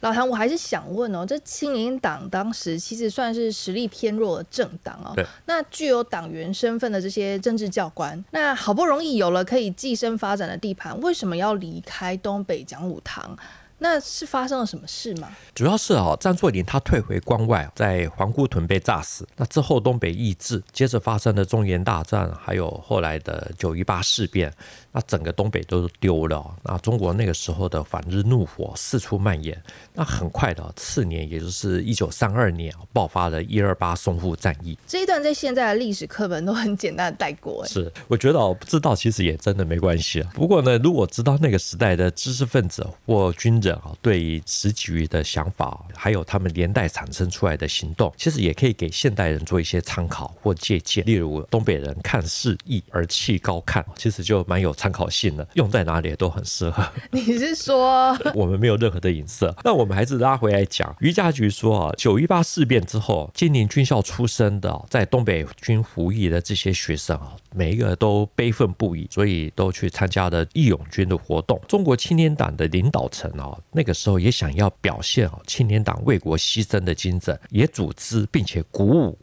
老唐，我还是想问哦，这青年党当时其实算是实力偏弱的政党哦。那具有党员身份的这些政治教官，那好不容易有了可以寄生发展的地盘，为什么要离开东北讲武堂？那是发生了什么事吗？主要是啊，张作霖他退回关外，在皇姑屯被炸死。那之后，东北易帜，接着发生了中原大战，还有后来的九一八事变，那整个东北都丢了。那中国那个时候的反日怒火四处蔓延。那很快的，次年，也就是一九三二年，爆发了一二八淞沪战役。这一段在现在的历史课本都很简单的带过。是，我觉得我不知道，其实也真的没关系。不过呢，如果知道那个时代的知识分子或军人，对于此举的想法，还有他们连带产生出来的行动，其实也可以给现代人做一些参考或借鉴。例如东北人看事易而气高看，其实就蛮有参考性的，用在哪里都很适合。你是说 我们没有任何的影射？那我们还是拉回来讲，于家菊说啊，九一八事变之后，金陵军校出身的在东北军服役的这些学生啊，每一个都悲愤不已，所以都去参加了义勇军的活动。中国青年党的领导层啊。那个时候也想要表现哦，青年党为国牺牲的精神，也组织并且鼓舞。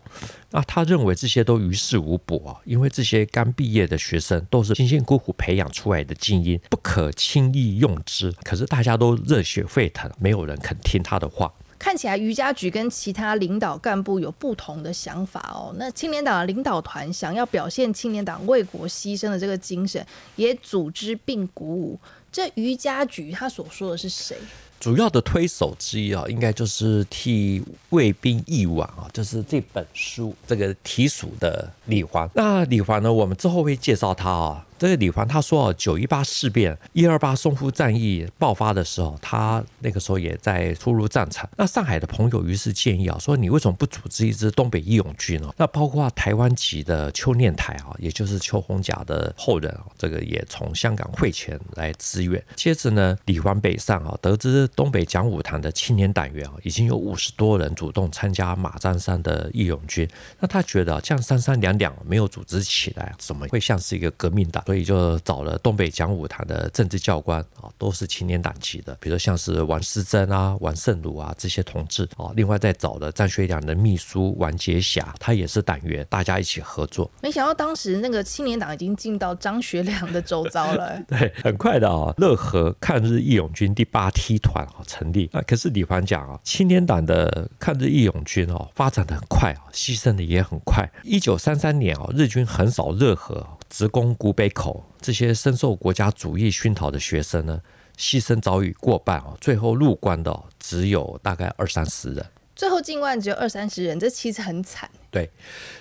那他认为这些都于事无补啊，因为这些刚毕业的学生都是辛辛苦苦培养出来的精英，不可轻易用之。可是大家都热血沸腾，没有人肯听他的话。看起来余家菊跟其他领导干部有不同的想法哦。那青年党的领导团想要表现青年党为国牺牲的这个精神，也组织并鼓舞。这余家菊他所说的是谁？主要的推手之一啊，应该就是替卫兵一晚啊，就是这本书这个提署的李环。那李环呢，我们之后会介绍他啊。这个李环他说啊，九一八事变、一二八淞沪战役爆发的时候，他那个时候也在出入战场。那上海的朋友于是建议啊，说你为什么不组织一支东北义勇军呢？那包括台湾籍的邱念台啊，也就是邱洪甲的后人啊，这个也从香港汇钱来支援。接着呢，李环北上啊，得知东北讲武堂的青年党员啊，已经有五十多人主动参加马占山的义勇军。那他觉得这样三三两两没有组织起来，怎么会像是一个革命党？所以就找了东北讲武堂的政治教官啊，都是青年党籍的，比如像是王世贞啊、王盛儒啊这些同志啊。另外再找了张学良的秘书王杰霞，他也是党员，大家一起合作。没想到当时那个青年党已经进到张学良的周遭了。对，很快的啊，热河抗日义勇军第八梯团啊成立。啊。可是李凡讲啊，青年党的抗日义勇军哦，发展的很快啊，牺牲的也很快。一九三三年啊，日军横扫热河。职工古北口，这些深受国家主义熏陶的学生呢，牺牲早已过半啊，最后入关的只有大概二三十人，最后进关只有二三十人，这其实很惨。对，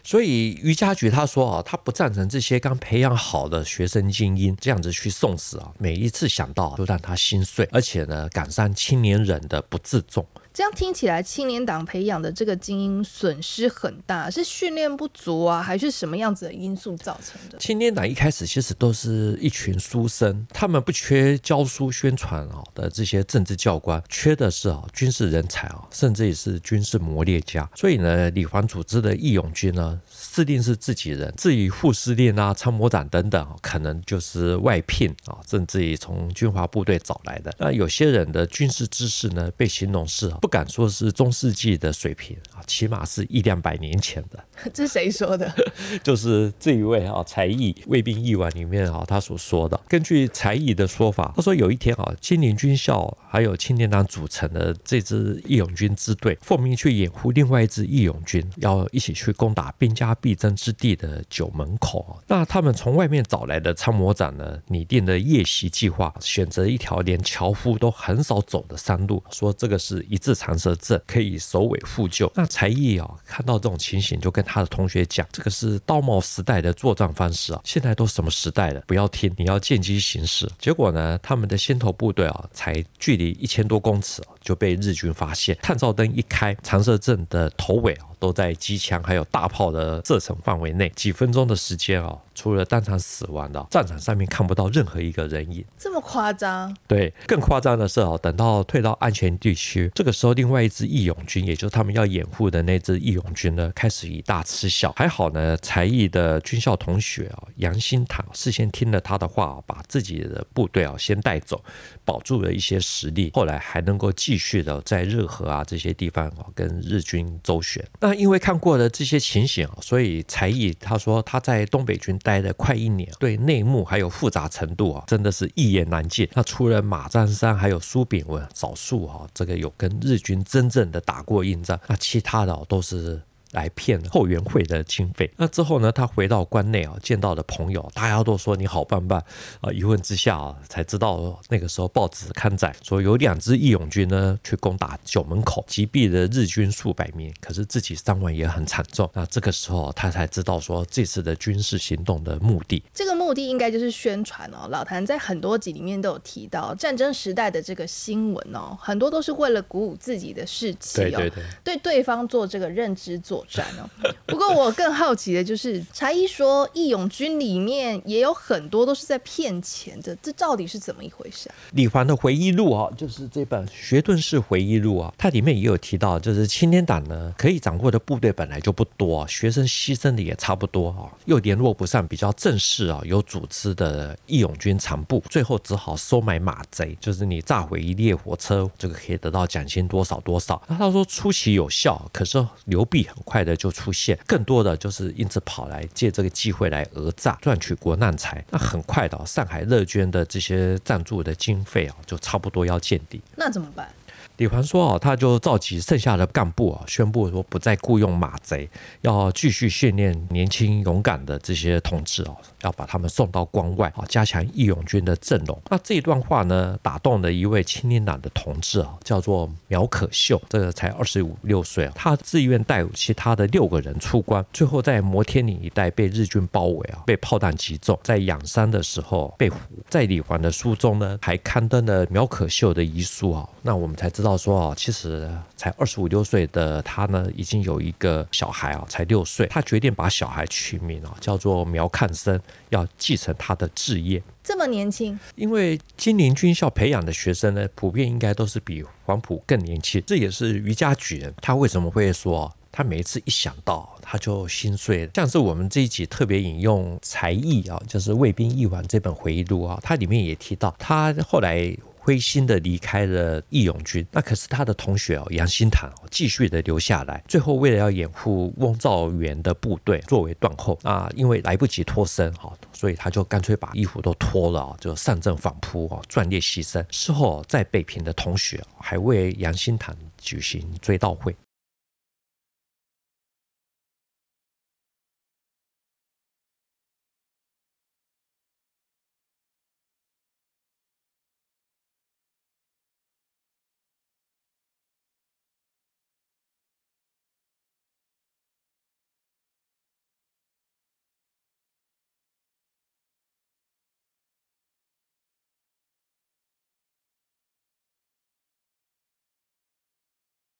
所以于家菊他说啊，他不赞成这些刚培养好的学生精英这样子去送死啊，每一次想到都让他心碎，而且呢，感伤青年人的不自重。这样听起来，青年党培养的这个精英损失很大，是训练不足啊，还是什么样子的因素造成的？青年党一开始其实都是一群书生，他们不缺教书宣传啊的这些政治教官，缺的是啊军事人才啊，甚至也是军事磨练家。所以呢，李桓组织的义勇军呢，司令是自己人，至于副司令啊、参谋长等等，可能就是外聘啊，甚至于从军阀部队找来的。那有些人的军事知识呢，被形容是不敢说是中世纪的水平啊，起码是一两百年前的。这是谁说的？就是这一位啊，才艺卫兵译晚》里面啊，他所说的。根据才艺的说法，他说有一天啊，青年军校还有青年党组成的这支义勇军支队，奉命去掩护另外一支义勇军，要一起去攻打兵家必争之地的九门口。那他们从外面找来的参谋长呢，拟定的夜袭计划，选择一条连樵夫都很少走的山路，说这个是一致。长蛇阵可以首尾复救。那才艺啊，看到这种情形，就跟他的同学讲：“这个是道貌时代的作战方式啊，现在都什么时代了？不要听，你要见机行事。”结果呢，他们的先头部队啊，才距离一千多公尺就被日军发现，探照灯一开，长蛇阵的头尾啊。都在机枪还有大炮的射程范围内，几分钟的时间啊，除了当场死亡的，战场上面看不到任何一个人影。这么夸张？对，更夸张的是哦，等到退到安全地区，这个时候另外一支义勇军，也就是他们要掩护的那支义勇军呢，开始以大吃小。还好呢，才艺的军校同学啊，杨新坦事先听了他的话，把自己的部队啊先带走，保住了一些实力，后来还能够继续的在热河啊这些地方啊跟日军周旋。那。因为看过的这些情形啊，所以才艺他说他在东北军待了快一年，对内幕还有复杂程度啊，真的是一言难尽。那除了马占山还有苏炳文少数啊，这个有跟日军真正的打过硬仗，那其他的都是。来骗后援会的经费。那之后呢？他回到关内啊，见到的朋友，大家都说你好棒棒啊。一问之下啊，才知道那个时候报纸刊载说有两支义勇军呢去攻打九门口，击毙了日军数百名，可是自己伤亡也很惨重。那这个时候他才知道说这次的军事行动的目的，这个目的应该就是宣传哦。老谭在很多集里面都有提到，战争时代的这个新闻哦，很多都是为了鼓舞自己的士气哦，对对方做这个认知做。展哦，不过我更好奇的就是，查一说义勇军里面也有很多都是在骗钱的，这到底是怎么一回事啊？李环的回忆录哦，就是这本《学顿式回忆录》啊，它里面也有提到，就是青年党呢可以掌握的部队本来就不多，学生牺牲的也差不多哦，又联络不上比较正式啊有组织的义勇军残部，最后只好收买马贼，就是你炸毁一列火车，这个可以得到奖金多少多少。他说出奇有效，可是流弊很快。快的就出现，更多的就是因此跑来借这个机会来讹诈，赚取国难财。那很快的，上海乐捐的这些赞助的经费啊，就差不多要见底。那怎么办？李环说啊，他就召集剩下的干部啊，宣布说不再雇佣马贼，要继续训练年轻勇敢的这些同志啊，要把他们送到关外啊，加强义勇军的阵容。那这一段话呢，打动了一位青年党的同志啊，叫做苗可秀，这个才二十五六岁啊，他自愿带其他的六个人出关，最后在摩天岭一带被日军包围啊，被炮弹击中，在养伤的时候被俘。在李环的书中呢，还刊登了苗可秀的遗书啊，那我们才知道。到说啊，其实才二十五六岁的他呢，已经有一个小孩啊，才六岁。他决定把小孩取名啊，叫做苗看生，要继承他的志业。这么年轻，因为金陵军校培养的学生呢，普遍应该都是比黄埔更年轻。这也是余家举人，他为什么会说，他每一次一想到他就心碎。像是我们这一集特别引用《才艺啊》，就是《卫兵一晚》这本回忆录啊，它里面也提到，他后来。灰心的离开了义勇军，那可是他的同学哦，杨新堂哦，继续的留下来。最后为了要掩护翁兆元的部队作为断后啊，因为来不及脱身哈，所以他就干脆把衣服都脱了哦，就上阵反扑啊，壮烈牺牲。事后在北平的同学还为杨新堂举行追悼会。